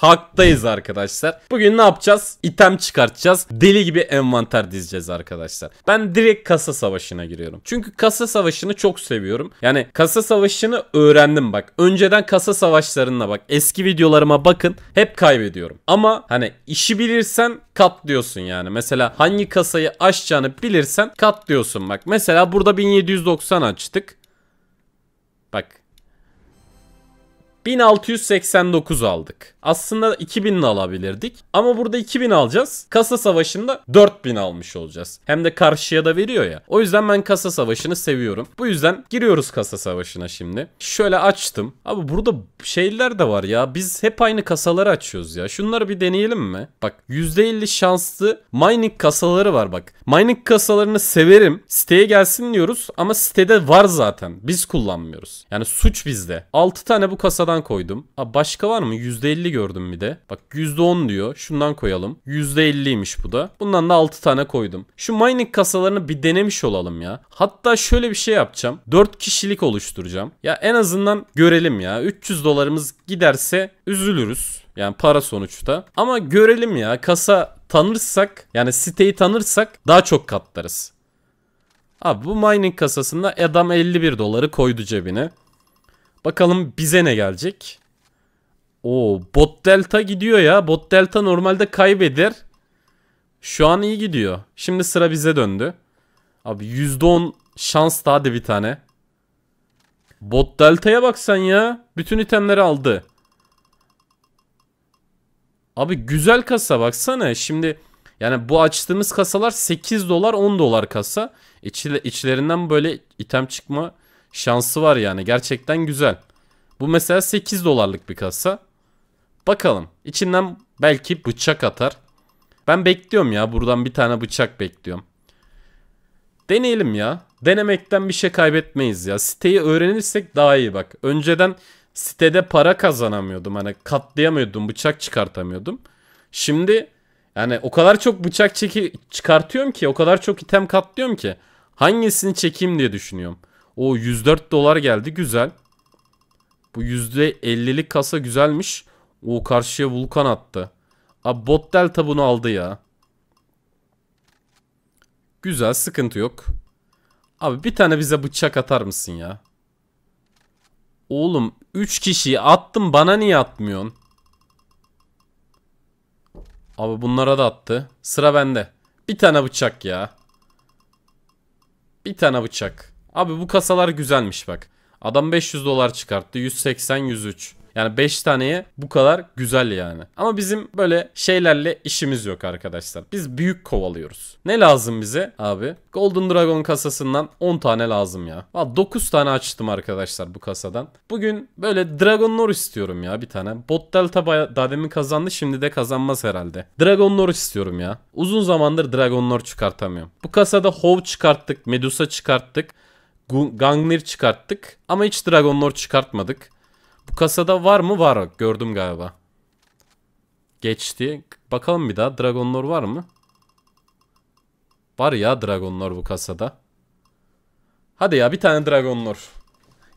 Haktayız arkadaşlar. Bugün ne yapacağız? İtem çıkartacağız. Deli gibi envanter dizeceğiz arkadaşlar. Ben direkt kasa savaşına giriyorum. Çünkü kasa savaşını çok seviyorum. Yani kasa savaşını öğrendim bak. Önceden kasa savaşlarına bak. Eski videolarıma bakın. Hep kaybediyorum. Ama hani işi bilirsen katlıyorsun yani. Mesela hangi kasayı açacağını bilirsen katlıyorsun bak. Mesela burada 1790 açtık. Bak 1689 aldık. Aslında 2000 alabilirdik. Ama burada 2000 alacağız. Kasa savaşında 4000 almış olacağız. Hem de karşıya da veriyor ya. O yüzden ben kasa savaşını seviyorum. Bu yüzden giriyoruz kasa savaşına şimdi. Şöyle açtım. Abi burada şeyler de var ya. Biz hep aynı kasaları açıyoruz ya. Şunları bir deneyelim mi? Bak %50 şanslı mining kasaları var bak. Mining kasalarını severim. Siteye gelsin diyoruz ama sitede var zaten. Biz kullanmıyoruz. Yani suç bizde. 6 tane bu kasada bunlardan koydum. Ha başka var mı? %50 gördüm bir de. Bak %10 diyor. Şundan koyalım. %50'ymiş bu da. Bundan da 6 tane koydum. Şu mining kasalarını bir denemiş olalım ya. Hatta şöyle bir şey yapacağım. 4 kişilik oluşturacağım. Ya en azından görelim ya. 300 dolarımız giderse üzülürüz. Yani para sonuçta. Ama görelim ya kasa tanırsak yani siteyi tanırsak daha çok katlarız. Abi bu mining kasasında adam 51 doları koydu cebine. Bakalım bize ne gelecek. O bot delta gidiyor ya. Bot delta normalde kaybeder. Şu an iyi gidiyor. Şimdi sıra bize döndü. Abi %10 şans daha de bir tane. Bot delta'ya bak sen ya. Bütün itemleri aldı. Abi güzel kasa baksana. Şimdi yani bu açtığımız kasalar 8 dolar 10 dolar kasa. İçlerinden böyle item çıkma Şansı var yani gerçekten güzel. Bu mesela 8 dolarlık bir kasa. Bakalım içinden belki bıçak atar. Ben bekliyorum ya buradan bir tane bıçak bekliyorum. Deneyelim ya. Denemekten bir şey kaybetmeyiz ya. Siteyi öğrenirsek daha iyi bak. Önceden sitede para kazanamıyordum. Hani katlayamıyordum, bıçak çıkartamıyordum. Şimdi yani o kadar çok bıçak çeki çıkartıyorum ki, o kadar çok item katlıyorum ki hangisini çekeyim diye düşünüyorum. O 104 dolar geldi güzel. Bu %50'lik kasa güzelmiş. O karşıya vulkan attı. Abi bot delta bunu aldı ya. Güzel sıkıntı yok. Abi bir tane bize bıçak atar mısın ya? Oğlum 3 kişiyi attım bana niye atmıyorsun? Abi bunlara da attı. Sıra bende. Bir tane bıçak ya. Bir tane bıçak. Abi bu kasalar güzelmiş bak. Adam 500 dolar çıkarttı. 180 103. Yani 5 taneye bu kadar güzel yani. Ama bizim böyle şeylerle işimiz yok arkadaşlar. Biz büyük kovalıyoruz. Ne lazım bize abi? Golden Dragon kasasından 10 tane lazım ya. Valla 9 tane açtım arkadaşlar bu kasadan. Bugün böyle Dragon Lore istiyorum ya bir tane. Bot Delta daha demin kazandı şimdi de kazanmaz herhalde. Dragon Lore istiyorum ya. Uzun zamandır Dragon Lore çıkartamıyorum. Bu kasada Hov çıkarttık, Medusa çıkarttık. Gangnir çıkarttık. Ama hiç Dragon Lord çıkartmadık. Bu kasada var mı? Var. Gördüm galiba. Geçti. Bakalım bir daha. Dragon Lord var mı? Var ya Dragon Lord bu kasada. Hadi ya bir tane Dragon Lord.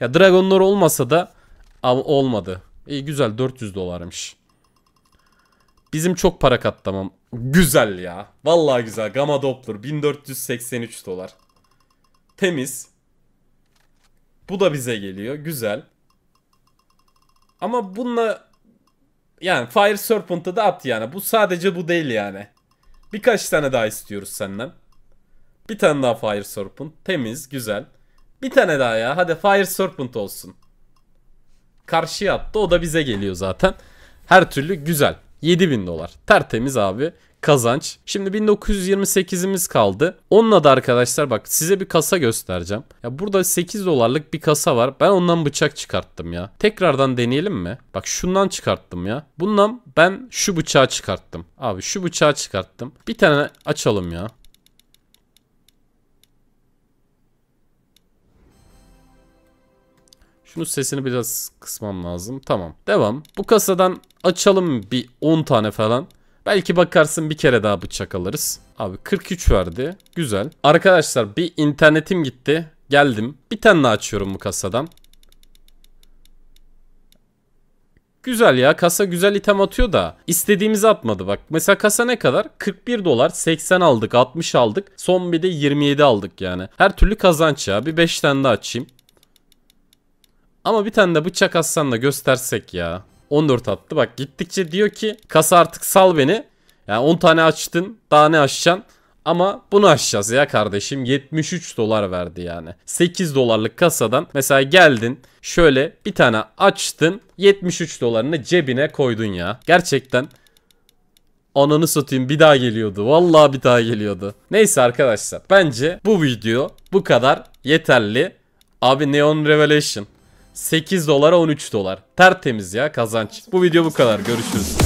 Ya Dragon Lord olmasa da ama olmadı. İyi güzel 400 dolarmış. Bizim çok para katlamam. Güzel ya. Vallahi güzel. Gamma Doppler 1483 dolar. Temiz. Bu da bize geliyor. Güzel. Ama bununla yani Fire Serpent'ı da at yani. Bu sadece bu değil yani. Birkaç tane daha istiyoruz senden. Bir tane daha Fire Serpent. Temiz, güzel. Bir tane daha ya. Hadi Fire Serpent olsun. Karşıya attı. O da bize geliyor zaten. Her türlü güzel. 7000 dolar. Tertemiz abi kazanç. Şimdi 1928'imiz kaldı. Onunla da arkadaşlar bak size bir kasa göstereceğim. Ya burada 8 dolarlık bir kasa var. Ben ondan bıçak çıkarttım ya. Tekrardan deneyelim mi? Bak şundan çıkarttım ya. Bundan ben şu bıçağı çıkarttım. Abi şu bıçağı çıkarttım. Bir tane açalım ya. Şunu sesini biraz kısmam lazım. Tamam. Devam. Bu kasadan açalım bir 10 tane falan. Belki bakarsın bir kere daha bıçak alırız. Abi 43 verdi. Güzel. Arkadaşlar bir internetim gitti. Geldim. Bir tane daha açıyorum bu kasadan. Güzel ya kasa güzel item atıyor da İstediğimizi atmadı bak. Mesela kasa ne kadar? 41 dolar 80 aldık 60 aldık son bir de 27 aldık yani. Her türlü kazanç ya bir 5 tane daha açayım. Ama bir tane de bıçak atsan da göstersek ya. 14 attı. Bak gittikçe diyor ki kasa artık sal beni. Yani 10 tane açtın daha ne açacaksın? Ama bunu açacağız ya kardeşim 73 dolar verdi yani. 8 dolarlık kasadan mesela geldin şöyle bir tane açtın 73 dolarını cebine koydun ya. Gerçekten ananı satayım bir daha geliyordu. Vallahi bir daha geliyordu. Neyse arkadaşlar bence bu video bu kadar yeterli. Abi Neon Revelation 8 dolara 13 dolar. Tertemiz ya kazanç. Bu video bu kadar. Görüşürüz.